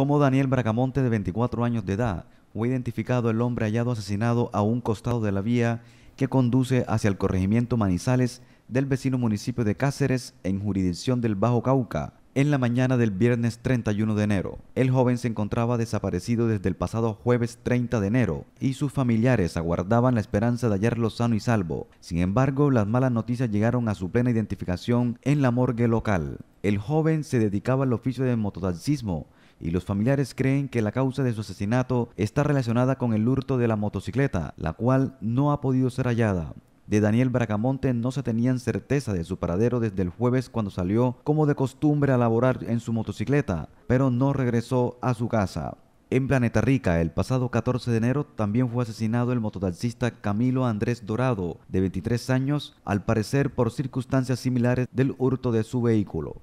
Como Daniel Bracamonte, de 24 años de edad, fue identificado el hombre hallado asesinado a un costado de la vía que conduce hacia el corregimiento Manizales del vecino municipio de Cáceres, en jurisdicción del Bajo Cauca, en la mañana del viernes 31 de enero. El joven se encontraba desaparecido desde el pasado jueves 30 de enero y sus familiares aguardaban la esperanza de hallarlo sano y salvo. Sin embargo, las malas noticias llegaron a su plena identificación en la morgue local. El joven se dedicaba al oficio de mototaxismo y los familiares creen que la causa de su asesinato está relacionada con el hurto de la motocicleta, la cual no ha podido ser hallada. De Daniel Bracamonte no se tenían certeza de su paradero desde el jueves cuando salió como de costumbre a laborar en su motocicleta, pero no regresó a su casa. En Planeta Rica, el pasado 14 de enero, también fue asesinado el mototaxista Camilo Andrés Dorado, de 23 años, al parecer por circunstancias similares del hurto de su vehículo.